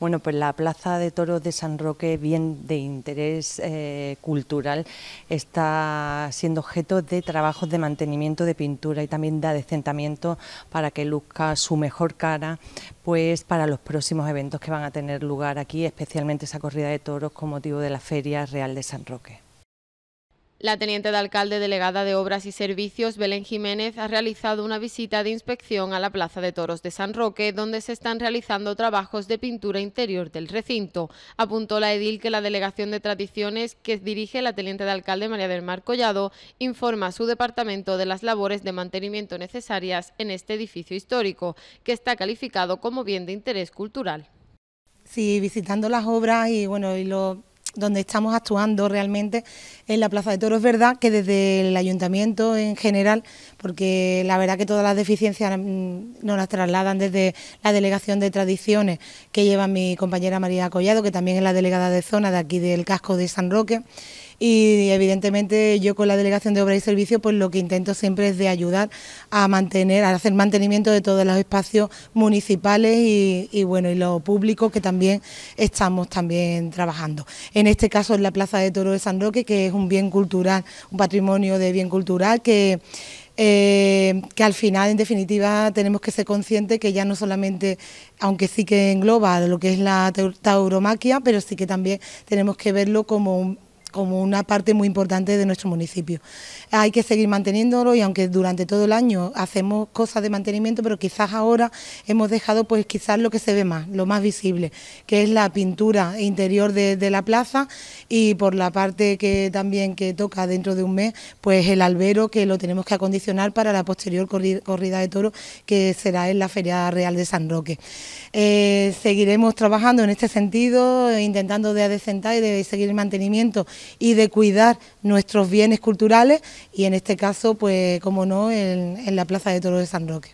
Bueno, pues la Plaza de Toros de San Roque, bien de interés eh, cultural, está siendo objeto de trabajos de mantenimiento de pintura y también de adecentamiento para que luzca su mejor cara, pues para los próximos eventos que van a tener lugar aquí, especialmente esa corrida de toros con motivo de la Feria Real de San Roque. La teniente de alcalde delegada de Obras y Servicios, Belén Jiménez, ha realizado una visita de inspección a la Plaza de Toros de San Roque, donde se están realizando trabajos de pintura interior del recinto. Apuntó la edil que la Delegación de Tradiciones, que dirige la teniente de alcalde María del Mar Collado, informa a su departamento de las labores de mantenimiento necesarias en este edificio histórico, que está calificado como bien de interés cultural. Sí, visitando las obras y bueno, y lo donde estamos actuando realmente en la Plaza de Toros. verdad que desde el ayuntamiento en general, porque la verdad que todas las deficiencias mm, nos las trasladan desde la delegación de tradiciones que lleva mi compañera María Collado, que también es la delegada de zona de aquí del casco de San Roque y evidentemente yo con la Delegación de Obras y Servicios pues lo que intento siempre es de ayudar a mantener, a hacer mantenimiento de todos los espacios municipales y, bueno, y los públicos que también estamos también trabajando. En este caso en la Plaza de Toro de San Roque, que es un bien cultural, un patrimonio de bien cultural que eh, que al final, en definitiva, tenemos que ser conscientes que ya no solamente, aunque sí que engloba lo que es la tauromaquia, pero sí que también tenemos que verlo como un como una parte muy importante de nuestro municipio. Hay que seguir manteniéndolo y aunque durante todo el año hacemos cosas de mantenimiento, pero quizás ahora hemos dejado pues quizás lo que se ve más, lo más visible, que es la pintura interior de, la plaza y por la parte que también que toca dentro de un mes, pues el albero que lo tenemos que acondicionar para la posterior corrida de toro... que será en la Feria Real de San Roque. Eh, seguiremos trabajando en este sentido, intentando de adecentar y de seguir el mantenimiento y de cuidar nuestros bienes culturales y en este caso, pues como no, en, la Plaza de Toros de San Roque.